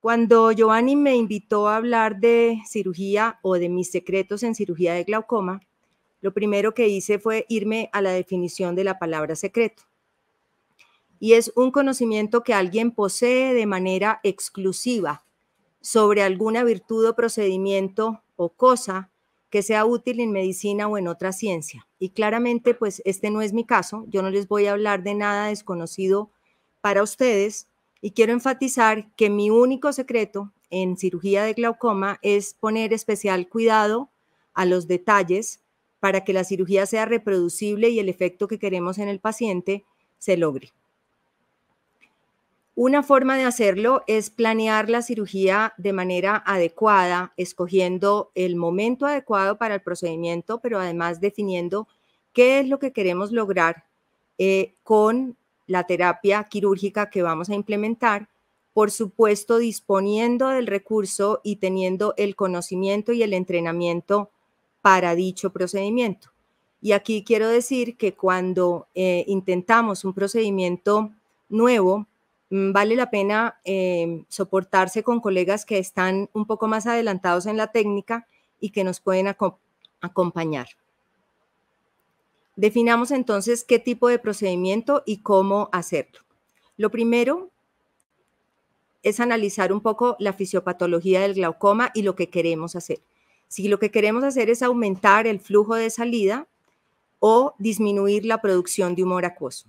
Cuando Giovanni me invitó a hablar de cirugía o de mis secretos en cirugía de glaucoma, lo primero que hice fue irme a la definición de la palabra secreto. Y es un conocimiento que alguien posee de manera exclusiva sobre alguna virtud o procedimiento o cosa que sea útil en medicina o en otra ciencia. Y claramente, pues este no es mi caso. Yo no les voy a hablar de nada desconocido para ustedes, y quiero enfatizar que mi único secreto en cirugía de glaucoma es poner especial cuidado a los detalles para que la cirugía sea reproducible y el efecto que queremos en el paciente se logre. Una forma de hacerlo es planear la cirugía de manera adecuada, escogiendo el momento adecuado para el procedimiento, pero además definiendo qué es lo que queremos lograr eh, con la terapia quirúrgica que vamos a implementar, por supuesto disponiendo del recurso y teniendo el conocimiento y el entrenamiento para dicho procedimiento. Y aquí quiero decir que cuando eh, intentamos un procedimiento nuevo, mm, vale la pena eh, soportarse con colegas que están un poco más adelantados en la técnica y que nos pueden acompañar. Definamos entonces qué tipo de procedimiento y cómo hacerlo. Lo primero es analizar un poco la fisiopatología del glaucoma y lo que queremos hacer. Si lo que queremos hacer es aumentar el flujo de salida o disminuir la producción de humor acuoso.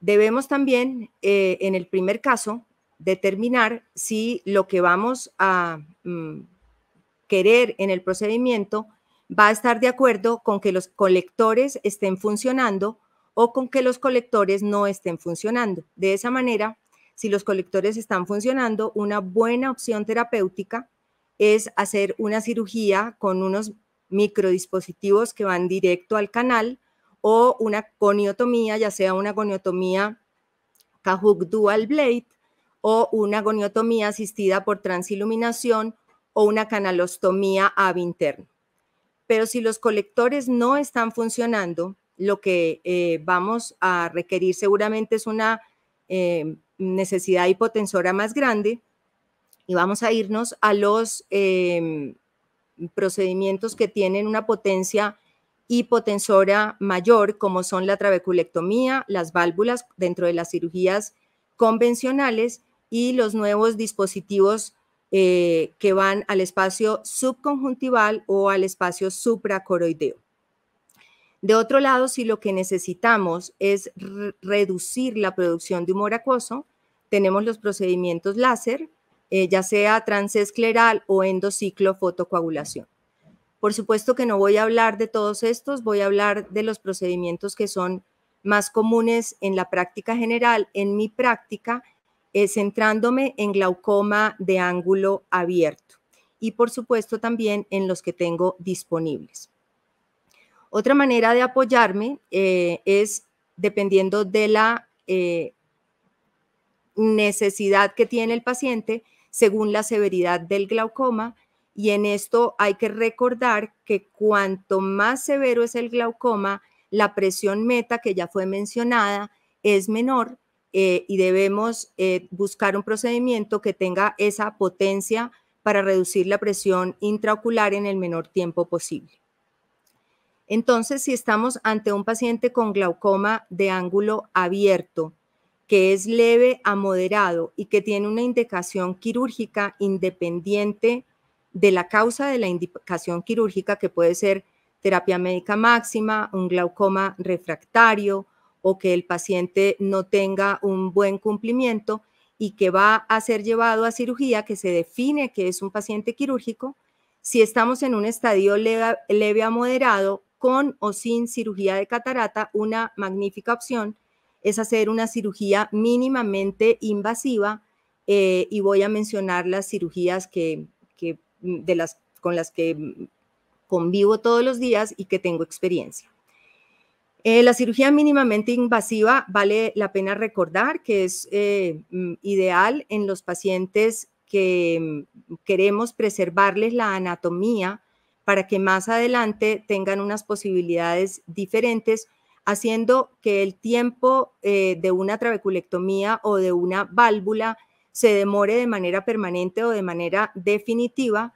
Debemos también, eh, en el primer caso, determinar si lo que vamos a mm, querer en el procedimiento va a estar de acuerdo con que los colectores estén funcionando o con que los colectores no estén funcionando. De esa manera, si los colectores están funcionando, una buena opción terapéutica es hacer una cirugía con unos microdispositivos que van directo al canal o una goniotomía, ya sea una goniotomía CAHUC Dual Blade o una goniotomía asistida por transiluminación o una canalostomía ab interno. Pero si los colectores no están funcionando, lo que eh, vamos a requerir seguramente es una eh, necesidad hipotensora más grande y vamos a irnos a los em, procedimientos que tienen una potencia hipotensora mayor, como son la trabeculectomía, las válvulas dentro de las cirugías convencionales y los nuevos dispositivos eh, que van al espacio subconjuntival o al espacio supracoroideo. De otro lado, si lo que necesitamos es reducir la producción de humor acuoso, tenemos los procedimientos láser, eh, ya sea transescleral o endociclofotocoagulación. Por supuesto que no voy a hablar de todos estos, voy a hablar de los procedimientos que son más comunes en la práctica general. En mi práctica, eh, centrándome en glaucoma de ángulo abierto y por supuesto también en los que tengo disponibles. Otra manera de apoyarme eh, es dependiendo de la eh, necesidad que tiene el paciente según la severidad del glaucoma. Y en esto hay que recordar que cuanto más severo es el glaucoma, la presión meta que ya fue mencionada es menor eh, y debemos eh, buscar un procedimiento que tenga esa potencia para reducir la presión intraocular en el menor tiempo posible. Entonces, si estamos ante un paciente con glaucoma de ángulo abierto, que es leve a moderado y que tiene una indicación quirúrgica independiente de la causa de la indicación quirúrgica, que puede ser terapia médica máxima, un glaucoma refractario, o que el paciente no tenga un buen cumplimiento y que va a ser llevado a cirugía, que se define que es un paciente quirúrgico, si estamos en un estadio leve, a moderado, con o sin cirugía de catarata, una magnífica opción es hacer una cirugía mínimamente invasiva eh, y voy a mencionar las cirugías que de las, con las que convivo todos los días y que tengo experiencia. Eh, la cirugía mínimamente invasiva vale la pena recordar que es eh, mm, ideal en los pacientes que mm, queremos preservarles la anatomía para que más adelante tengan unas posibilidades diferentes, haciendo que el tiempo eh, de una trabeculectomía o de una válvula se demore de manera permanente o de manera definitiva,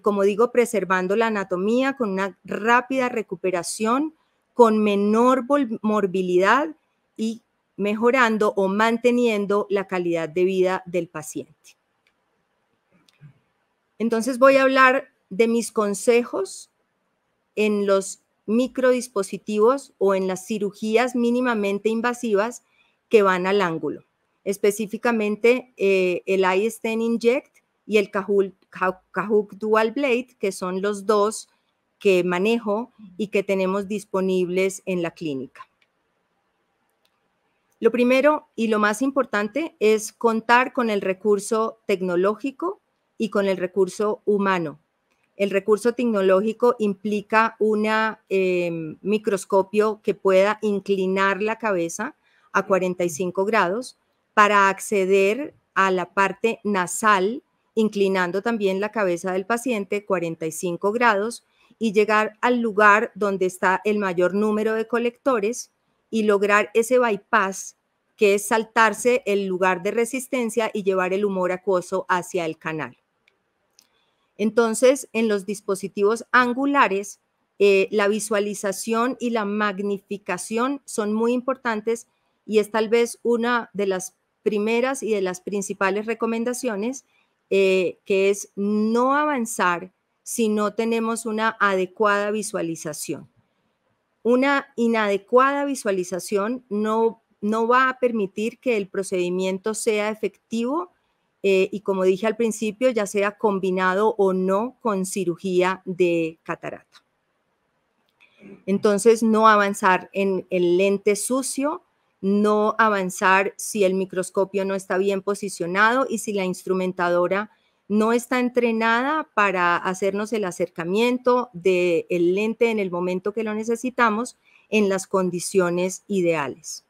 como digo, preservando la anatomía con una rápida recuperación con menor morbilidad y mejorando o manteniendo la calidad de vida del paciente. Entonces voy a hablar de mis consejos en los microdispositivos o en las cirugías mínimamente invasivas que van al ángulo, específicamente eh, el iStent Inject y el Dual Blade, que son los dos que manejo y que tenemos disponibles en la clínica. Lo primero y lo más importante es contar con el recurso tecnológico y con el recurso humano. El recurso tecnológico implica un em, microscopio que pueda inclinar la cabeza a 45 grados para acceder a la parte nasal, inclinando también la cabeza del paciente 45 grados y llegar al lugar donde está el mayor número de colectores y lograr ese bypass que es saltarse el lugar de resistencia y llevar el humor acuoso hacia el canal. Entonces, en los dispositivos angulares, eh, la visualización y la magnificación son muy importantes y es tal vez una de las primeras y de las principales recomendaciones, eh, que es no avanzar si no tenemos una adecuada visualización. Una inadecuada visualización no, va a permitir que el procedimiento sea efectivo eh, y, como dije al principio, ya sea combinado o no con cirugía de catarata. Entonces, no avanzar en el lente sucio, no avanzar si el microscopio no está bien posicionado y si la instrumentadora no está entrenada para hacernos el acercamiento del lente en el momento que lo necesitamos en las condiciones ideales.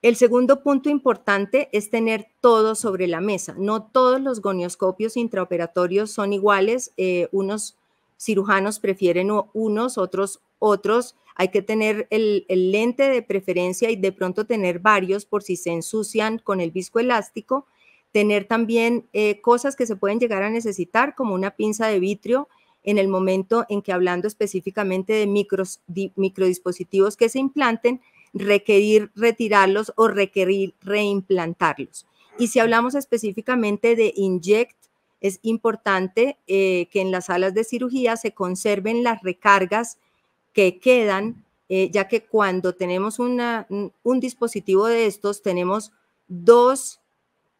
El segundo punto importante es tener todo sobre la mesa. No todos los gonioscopios intraoperatorios son iguales. Eh, unos cirujanos prefieren unos, otros otros. Hay que tener el, el lente de preferencia y de pronto tener varios por si se ensucian con el viscoelástico tener también eh, cosas que se pueden llegar a necesitar, como una pinza de vitrio en el momento en que hablando específicamente de microdispositivos que se implanten, requerir retirarlos o requerir reimplantarlos. Y si hablamos específicamente de inject, es importante eh, que en las salas de cirugía se conserven las recargas que quedan, eh, ya que cuando tenemos un dispositivo de estos, tenemos dos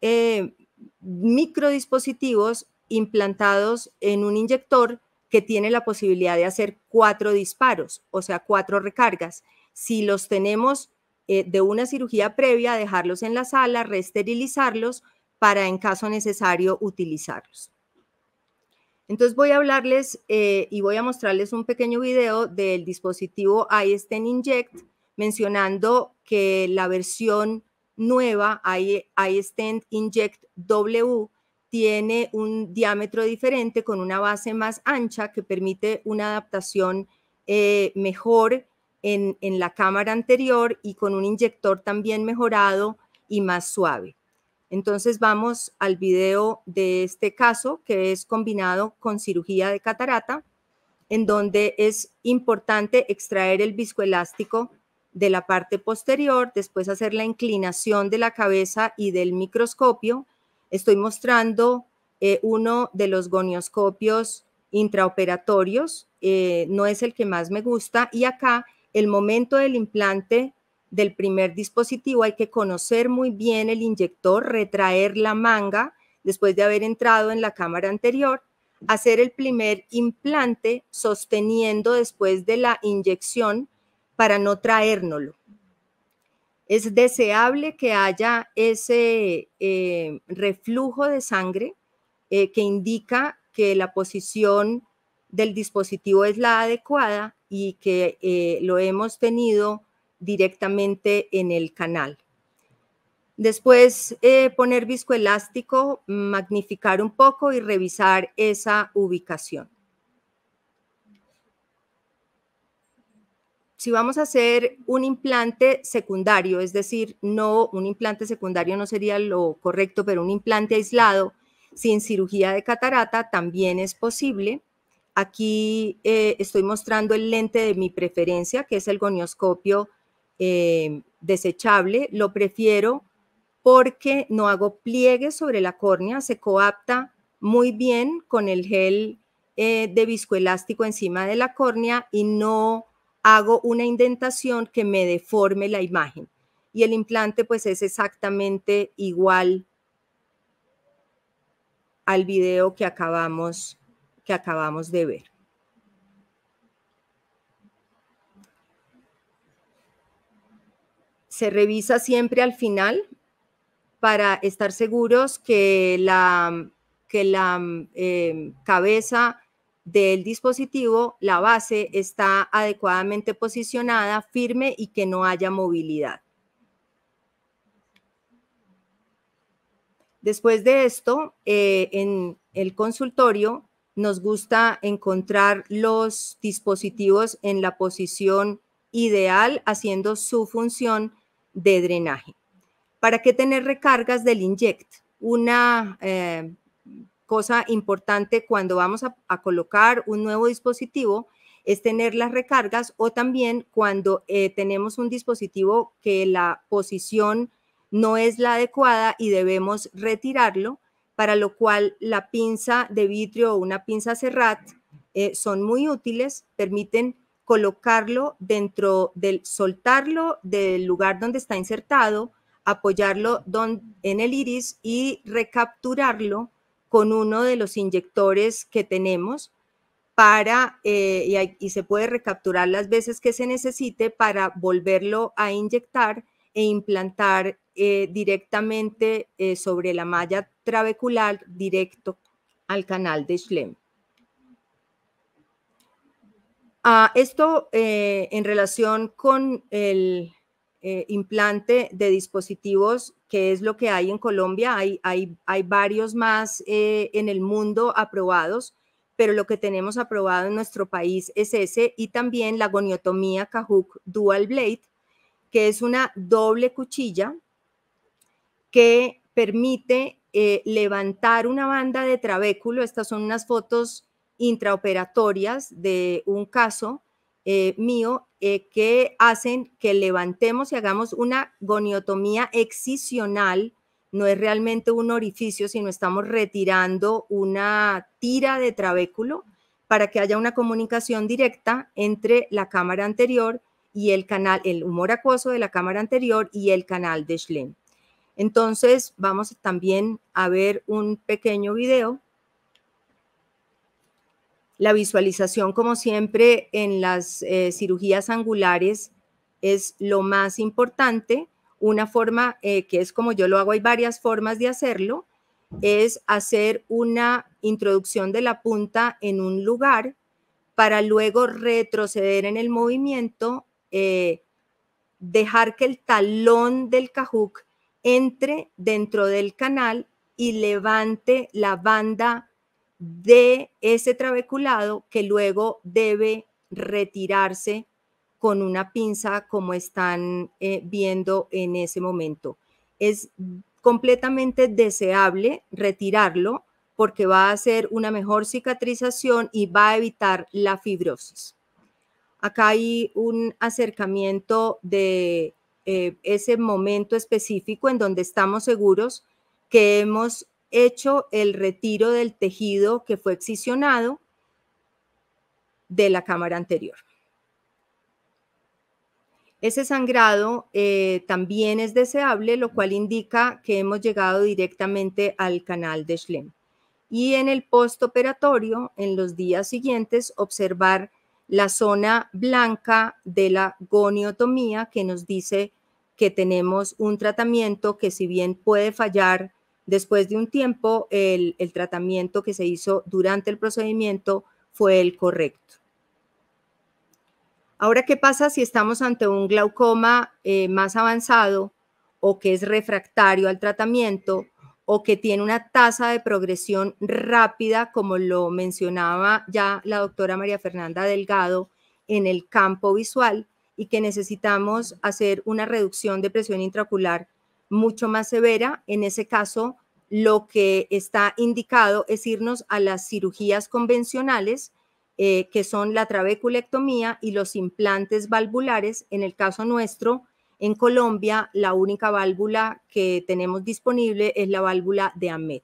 eh, microdispositivos implantados en un inyector que tiene la posibilidad de hacer cuatro disparos, o sea, cuatro recargas. Si los tenemos eh, de una cirugía previa, dejarlos en la sala, reesterilizarlos para en caso necesario utilizarlos. Entonces voy a hablarles eh, y voy a mostrarles un pequeño video del dispositivo iStent Inject mencionando que la versión nueva, iStent Inject W, tiene un diámetro diferente con una base más ancha que permite una adaptación eh, mejor en, en la cámara anterior y con un inyector también mejorado y más suave. Entonces vamos al video de este caso que es combinado con cirugía de catarata, en donde es importante extraer el viscoelástico de la parte posterior, después hacer la inclinación de la cabeza y del microscopio. Estoy mostrando eh, uno de los gonioscopios intraoperatorios, eh, no es el que más me gusta, y acá el momento del implante del primer dispositivo hay que conocer muy bien el inyector, retraer la manga después de haber entrado en la cámara anterior, hacer el primer implante sosteniendo después de la inyección para no traérnoslo. Es deseable que haya ese eh, reflujo de sangre eh, que indica que la posición del dispositivo es la adecuada y que eh, lo hemos tenido directamente en el canal. Después poner viscoelástico, magnificar un poco y revisar esa ubicación. si vamos a hacer un implante secundario, es decir, no un implante secundario no sería lo correcto, pero un implante aislado sin cirugía de catarata también es posible. Aquí eh, estoy mostrando el lente de mi preferencia, que es el gonioscopio eh, desechable. Lo prefiero porque no hago pliegues sobre la córnea, se coapta muy bien con el gel eh, de viscoelástico encima de la córnea y no hago una indentación que me deforme la imagen. Y el implante pues es exactamente igual al video que acabamos, que acabamos de ver. Se revisa siempre al final para estar seguros que la, que la eh, cabeza del dispositivo, la base está adecuadamente posicionada, firme y que no haya movilidad. Después de esto, eh, en el consultorio nos gusta encontrar los dispositivos en la posición ideal haciendo su función de drenaje. ¿Para qué tener recargas del Inject? Una eh, cosa importante cuando vamos a, colocar un nuevo dispositivo es tener las recargas o también cuando eh, tenemos un dispositivo que la posición no es la adecuada y debemos retirarlo, para lo cual la pinza de vidrio o una pinza serrat eh, son muy útiles, permiten colocarlo dentro del, soltarlo del lugar donde está insertado, apoyarlo en el iris y recapturarlo con uno de los inyectores que tenemos para, eh, y, se puede recapturar las veces que se necesite para volverlo a inyectar e implantar eh, directamente eh, sobre la malla trabecular directo al canal de Schlemm. Ah, esto en relación con el, eh, implante de dispositivos, que es lo que hay en Colombia. Hay, hay, hay varios más eh, en el mundo aprobados, pero lo que tenemos aprobado en nuestro país es ese y también la goniotomía Kahuk Dual Blade, que es una doble cuchilla que permite eh, levantar una banda de trabéculo. Estas son unas fotos intraoperatorias de un caso mío eh, que hacen que levantemos y hagamos una goniotomía excisional. No es realmente un orificio, sino estamos retirando una tira de trabéculo para que haya una comunicación directa entre la cámara anterior y el canal, el humor acuoso de la cámara anterior y el canal de Schlemm. Entonces, vamos también a ver un pequeño video la visualización, como siempre, en las eh, cirugías angulares es lo más importante. Una forma eh, que es como yo lo hago, hay varias formas de hacerlo, es hacer una introducción de la punta en un lugar para luego retroceder en el movimiento, eh, dejar que el talón del cajuc entre dentro del canal y levante la banda de ese trabeculado que luego debe retirarse con una pinza como están eh, viendo en ese momento. Es completamente deseable retirarlo porque va a hacer una mejor cicatrización y va a evitar la fibrosis. Acá hay un acercamiento de eh, ese momento específico en donde estamos seguros que hemos hecho el retiro del tejido que fue excisionado de la cámara anterior. Ese sangrado eh, también es deseable, lo cual indica que hemos llegado directamente al canal de Schlemm. Y en el postoperatorio, en los días siguientes, observar la zona blanca de la goniotomía que nos dice que tenemos un tratamiento que si bien puede fallar Después de un tiempo, el, tratamiento que se hizo durante el procedimiento fue el correcto. Ahora, ¿qué pasa si estamos ante un glaucoma eh, más avanzado o que es refractario al tratamiento o que tiene una tasa de progresión rápida, como lo mencionaba ya la doctora María Fernanda Delgado, en el campo visual y que necesitamos hacer una reducción de presión intraocular mucho más severa. En ese caso, lo que está indicado es irnos a las cirugías convencionales, eh, que son la trabeculectomía y los implantes valvulares. En el caso nuestro, en Colombia, la única válvula que tenemos disponible es la válvula de AMET.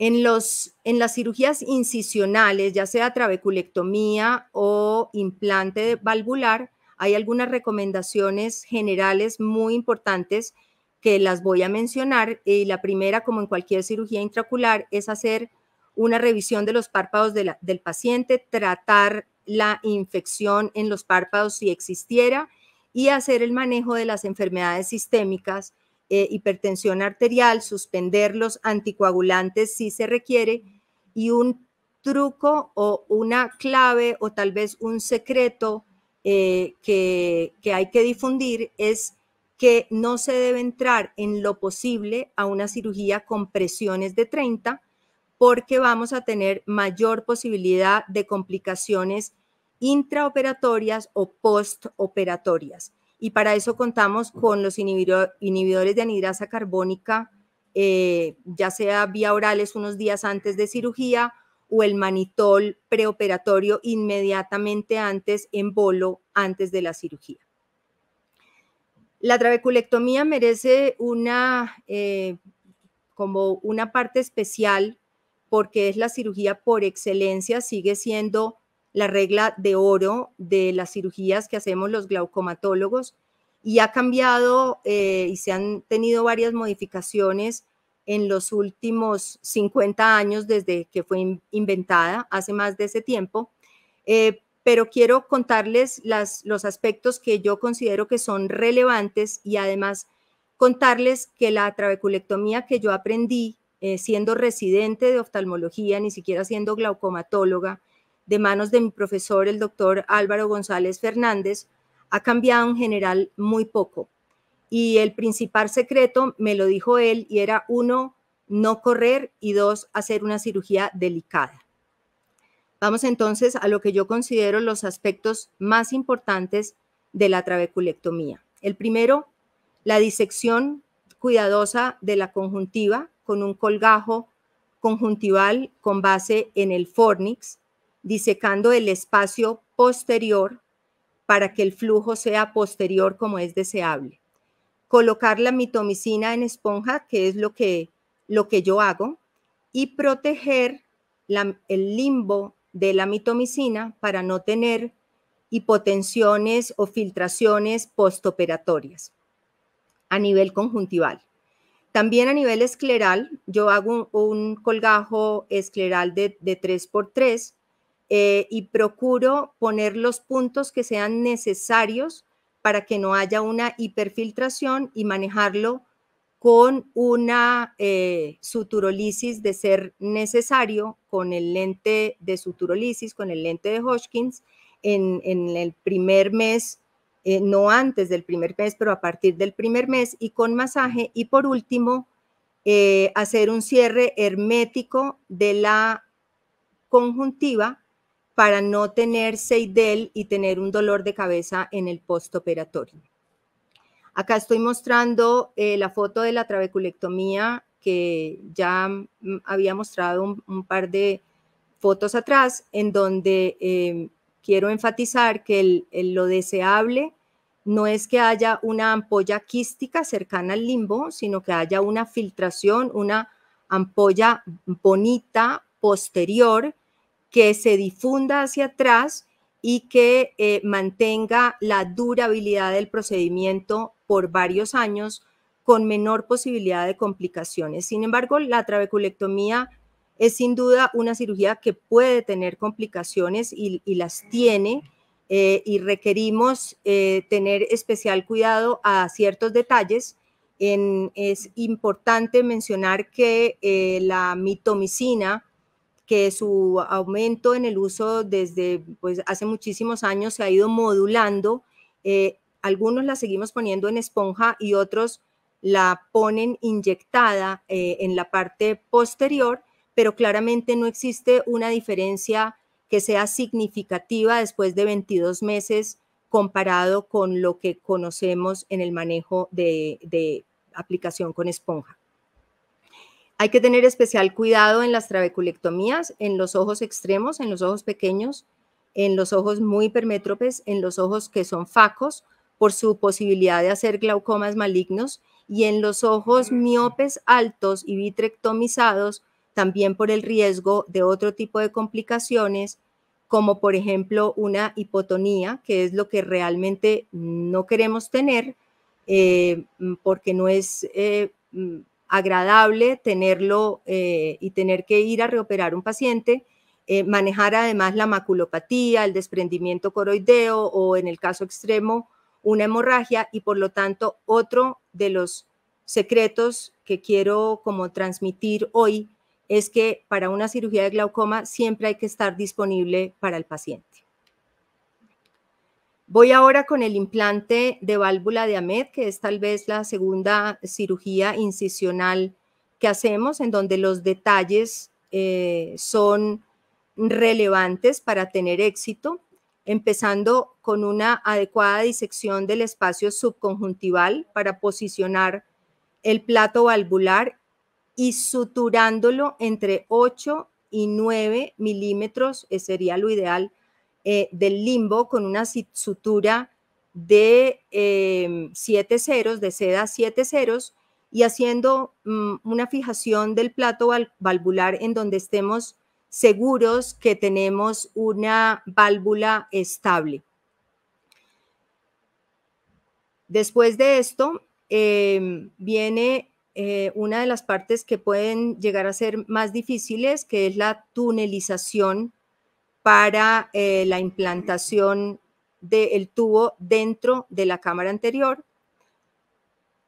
En, en las cirugías incisionales, ya sea trabeculectomía o implante valvular, hay algunas recomendaciones generales muy importantes que las voy a mencionar. Y la primera, como en cualquier cirugía intracular, es hacer una revisión de los párpados del paciente, tratar la infección en los párpados si existiera y hacer el manejo de las enfermedades sistémicas, eh, hipertensión arterial, suspender los anticoagulantes si se requiere y un truco o una clave o tal vez un secreto eh, que, hay que difundir es que no se debe entrar en lo posible a una cirugía con presiones de 30 porque vamos a tener mayor posibilidad de complicaciones intraoperatorias o postoperatorias. Y para eso contamos con los inhibidores de anidrasa carbónica, eh, ya sea vía orales unos días antes de cirugía o el manitol preoperatorio inmediatamente antes en bolo, antes de la cirugía. La trabeculectomía merece una, eh, como una parte especial porque es la cirugía por excelencia, sigue siendo la regla de oro de las cirugías que hacemos los glaucomatólogos y ha cambiado eh, y se han tenido varias modificaciones en los últimos 50 años desde que fue inventada, hace más de ese tiempo, eh, pero quiero contarles los aspectos que yo considero que son relevantes y además contarles que la trabeculectomía que yo aprendí eh, siendo residente de oftalmología, ni siquiera siendo glaucomatóloga, de manos de mi profesor, el doctor Álvaro González Fernández, ha cambiado en general muy poco. Y el principal secreto me lo dijo él y era uno, no correr y dos, hacer una cirugía delicada. Vamos entonces a lo que yo considero los aspectos más importantes de la trabeculectomía. El primero, la disección cuidadosa de la conjuntiva con un colgajo conjuntival con base en el fornix, disecando el espacio posterior para que el flujo sea posterior como es deseable colocar la mitomicina en esponja, que es lo que, lo que yo hago, y proteger el limbo de la mitomicina para no tener hipotensiones o filtraciones postoperatorias a nivel conjuntival. También a nivel escleral, yo hago un, colgajo escleral de, 3x3 eh, y procuro poner los puntos que sean necesarios para que no haya una hiperfiltración y manejarlo con una eh, suturolisis de ser necesario, con el lente de suturolisis, con el lente de Hodgkins, en, el primer mes, eh, no antes del primer mes, pero a partir del primer mes, y con masaje. Y por último, eh, hacer un cierre hermético de la conjuntiva para no tener seidel y tener un dolor de cabeza en el postoperatorio. Acá estoy mostrando eh, la foto de la trabeculectomía que ya mm, había mostrado un, par de fotos atrás, en donde eh, quiero enfatizar que lo deseable no es que haya una ampolla quística cercana al limbo, sino que haya una filtración, una ampolla bonita posterior que se difunda hacia atrás y que eh, mantenga la durabilidad del procedimiento por varios años con menor posibilidad de complicaciones. Sin embargo, la trabeculectomía es sin duda una cirugía que puede tener complicaciones y, las tiene eh, y requerimos eh, tener especial cuidado a ciertos detalles. es importante mencionar que la mitomicina que su aumento en el uso desde pues, hace muchísimos años se ha ido modulando. Eh, algunos la seguimos poniendo en esponja y otros la ponen inyectada eh, en la parte posterior, pero claramente no existe una diferencia que sea significativa después de 22 meses comparado con lo que conocemos en el manejo de, de aplicación con esponja. Hay que tener especial cuidado en las trabeculectomías, en los ojos extremos, en los ojos pequeños, en los ojos muy hipermétropes, en los ojos que son facos, por su posibilidad de hacer glaucomas malignos, y en los ojos mm. miopes altos y vitrectomizados, también por el riesgo de otro tipo de complicaciones, como por ejemplo una hipotonía, que es lo que realmente no queremos tener, eh, porque no es... Eh, mm, agradable tenerlo eh, y tener que ir a reoperar un paciente, eh, manejar además la maculopatía, el desprendimiento coroideo o en el caso extremo una hemorragia y por lo tanto otro de los secretos que quiero como transmitir hoy es que para una cirugía de glaucoma siempre hay que estar disponible para el paciente. Voy ahora con el implante de válvula de AMED, que es tal vez la segunda cirugía incisional que hacemos, en donde los detalles eh, son relevantes para tener éxito, empezando con una adecuada disección del espacio subconjuntival para posicionar el plato valvular y suturándolo entre 8 y 9 milímetros, eh, sería lo ideal, eh, del limbo con una sutura de em, siete ceros, de seda siete ceros, y haciendo mm, una fijación del plato valvular en donde estemos seguros que tenemos una válvula estable. Después de esto, em, viene eh, una de las partes que pueden llegar a ser más difíciles, que es la tunelización para eh, la implantación del tubo dentro de la cámara anterior,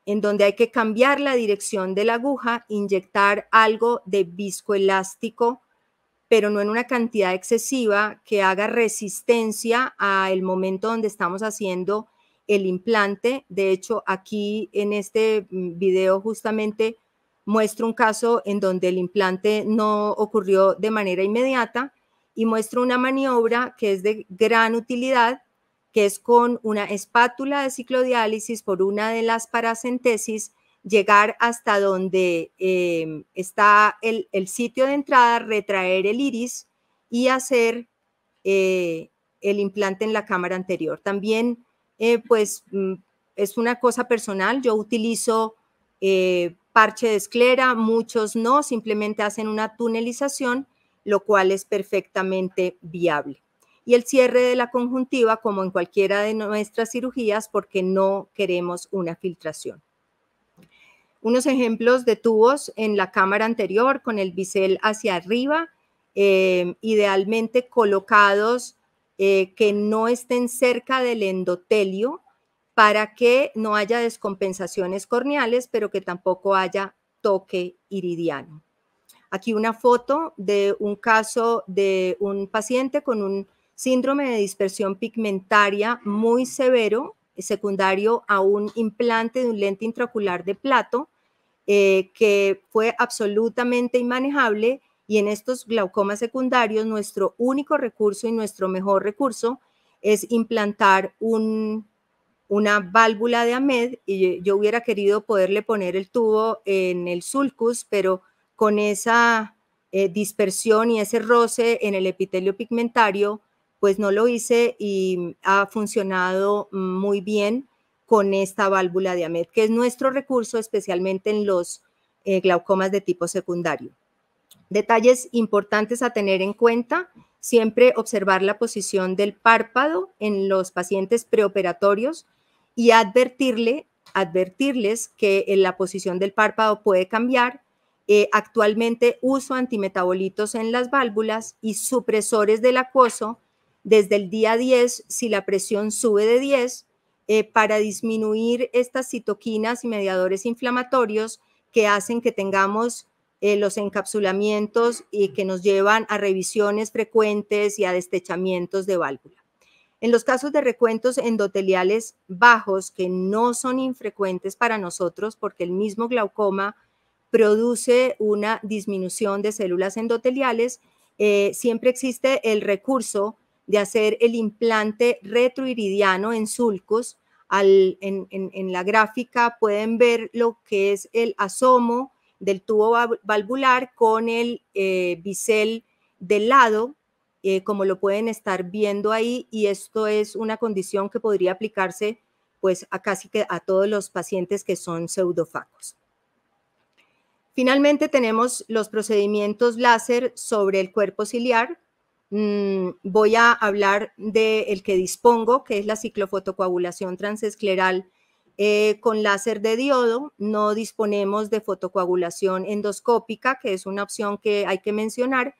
en donde hay que cambiar la dirección de la aguja, inyectar algo de viscoelástico, pero no en una cantidad excesiva que haga resistencia al momento donde estamos haciendo el implante. De hecho, aquí en este mm, video justamente muestro un caso en donde el implante no ocurrió de manera inmediata, y muestro una maniobra que es de gran utilidad, que es con una espátula de ciclodiálisis por una de las paracentesis, llegar hasta donde em, está el, sitio de entrada, retraer el iris y hacer eh, el implante en la cámara anterior. También, eh, pues, mm, es una cosa personal. Yo utilizo eh, parche de esclera, muchos no, simplemente hacen una tunelización lo cual es perfectamente viable. Y el cierre de la conjuntiva, como en cualquiera de nuestras cirugías, porque no queremos una filtración. Unos ejemplos de tubos en la cámara anterior con el bisel hacia arriba, eh, idealmente colocados eh, que no estén cerca del endotelio para que no haya descompensaciones corneales, pero que tampoco haya toque iridiano. Aquí una foto de un caso de un paciente con un síndrome de dispersión pigmentaria muy severo, secundario a un implante de un lente intraocular de plato, eh, que fue absolutamente inmanejable y en estos glaucomas secundarios nuestro único recurso y nuestro mejor recurso es implantar una válvula de AMED y yo, hubiera querido poderle poner el tubo en el sulcus, pero con esa eh, dispersión y ese roce en el epitelio pigmentario, pues no lo hice y ha funcionado muy bien con esta válvula de AMED, que es nuestro recurso especialmente en los eh, glaucomas de tipo secundario. Detalles importantes a tener en cuenta, siempre observar la posición del párpado en los pacientes preoperatorios y advertirle, advertirles que eh, la posición del párpado puede cambiar eh, actualmente uso antimetabolitos en las válvulas y supresores del acoso desde el día 10 si la presión sube de 10 eh, para disminuir estas citoquinas y mediadores inflamatorios que hacen que tengamos eh, los encapsulamientos y que nos llevan a revisiones frecuentes y a destechamientos de válvula. En los casos de recuentos endoteliales bajos, que no son infrecuentes para nosotros porque el mismo glaucoma produce una disminución de células endoteliales. Eh, siempre existe el recurso de hacer el implante retroiridiano en sulcos. en, la gráfica pueden ver lo que es el asomo del tubo valvular con el eh, bisel del lado, eh, como lo pueden estar viendo ahí, y esto es una condición que podría aplicarse pues a casi que a todos los pacientes que son pseudofacos. Finalmente tenemos los procedimientos láser sobre el cuerpo ciliar. Mm, voy a hablar del el que dispongo, que es la ciclofotocoagulación transescleral eh, con láser de diodo. No disponemos de fotocoagulación endoscópica, que es una opción que hay que mencionar.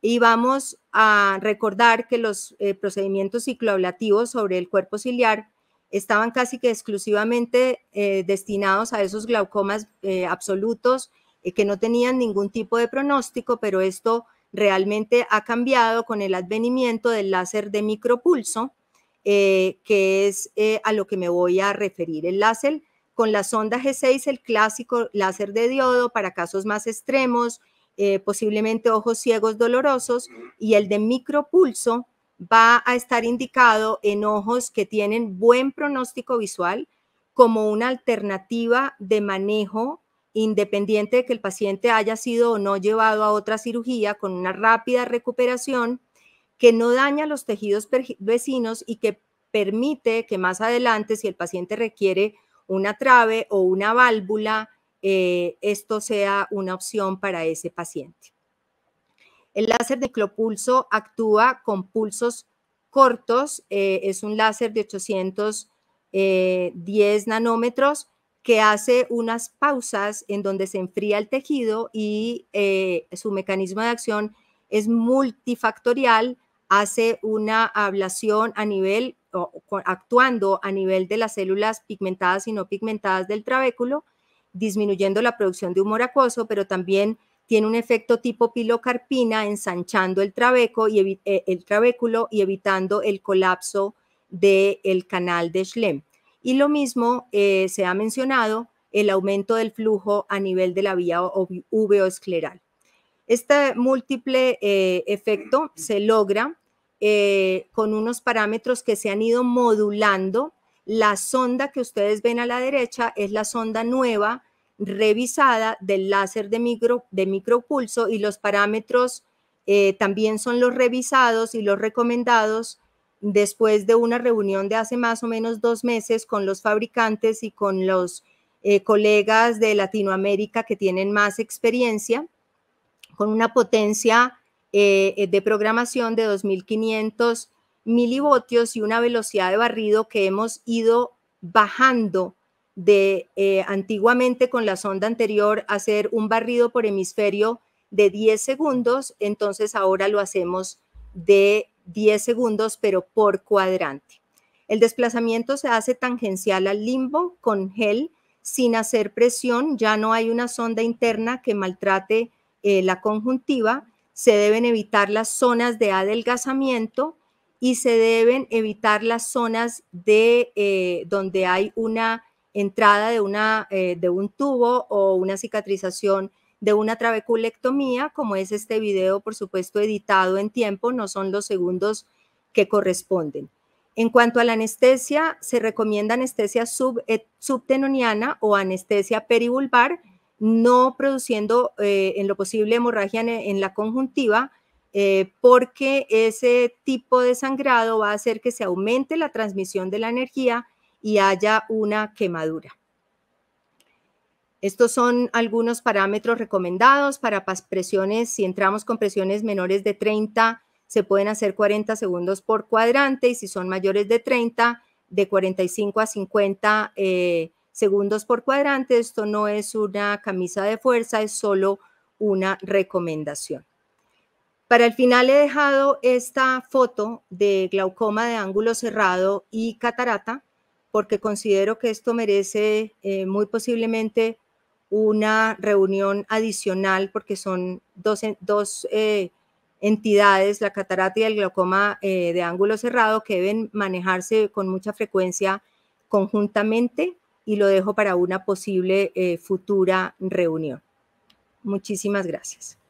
Y vamos a recordar que los eh, procedimientos cicloablativos sobre el cuerpo ciliar estaban casi que exclusivamente eh, destinados a esos glaucomas absolutos eh, que no tenían ningún tipo de pronóstico, pero esto realmente ha cambiado con el advenimiento del láser de micropulso, eh, que es eh, a lo que me voy a referir. El láser con la sonda G6, el clásico láser de diodo para casos más extremos, posiblemente ojos ciegos dolorosos, y el de micropulso va a estar indicado en ojos que tienen buen pronóstico visual como una alternativa de manejo independiente de que el paciente haya sido o no llevado a otra cirugía, con una rápida recuperación que no daña los tejidos vecinos y que permite que más adelante, si el paciente requiere una trave o una válvula, eh, esto sea una opción para ese paciente. El láser de clopulso actúa con pulsos cortos, eh, es un láser de 810 eh, nanómetros que hace unas pausas en donde se enfría el tejido y eh, su mecanismo de acción es multifactorial, hace una ablación a nivel, actuando a nivel de las células pigmentadas y no pigmentadas del trabéculo, disminuyendo la producción de humor acuoso, pero también tiene un efecto tipo pilocarpina, ensanchando el, y eh, el trabéculo y evitando el colapso del el canal de Schlemm. Y lo mismo eh, se ha mencionado el aumento del flujo a nivel de la vía uveoescleral. Este múltiple eh, efecto se logra eh, con unos parámetros que se han ido modulando. La sonda que ustedes ven a la derecha es la sonda nueva revisada del láser de, micro, de micropulso y los parámetros también son los revisados y los recomendados después de una reunión de hace más o menos dos meses con los fabricantes y con los eh, colegas de Latinoamérica que tienen más experiencia, con una potencia eh, eh, de programación de 2.500 milivotios y una velocidad de barrido que hemos ido bajando de antiguamente con la sonda anterior hacer un barrido por hemisferio de 10 segundos, entonces ahora lo hacemos de 10 segundos, pero por cuadrante. El desplazamiento se hace tangencial al limbo con gel sin hacer presión, ya no hay una sonda interna que maltrate eh, la conjuntiva, se deben evitar las zonas de adelgazamiento y se deben evitar las zonas de eh, donde hay una entrada de, una, eh, de un tubo o una cicatrización de una trabeculectomía, como es este video, por supuesto, editado en tiempo, no son los segundos que corresponden. En cuanto a la anestesia, se recomienda anestesia eh, subtenoniana o anestesia perivulvar, no produciendo eh, en lo posible hemorragia en, la conjuntiva, eh, porque ese tipo de sangrado va a hacer que se aumente la transmisión de la energía y haya una quemadura. Estos son algunos parámetros recomendados para presiones, si entramos con presiones menores de 30, se pueden hacer 40 segundos por cuadrante y si son mayores de 30, de 45 a 50 eh, segundos por cuadrante. Esto no es una camisa de fuerza, es solo una recomendación. Para el final he dejado esta foto de glaucoma de ángulo cerrado y catarata porque considero que esto merece eh, muy posiblemente una reunión adicional porque son dos, eh, entidades, la catarata y el glaucoma eh, de ángulo cerrado, que deben manejarse con mucha frecuencia conjuntamente y lo dejo para una posible eh, futura reunión. Muchísimas gracias.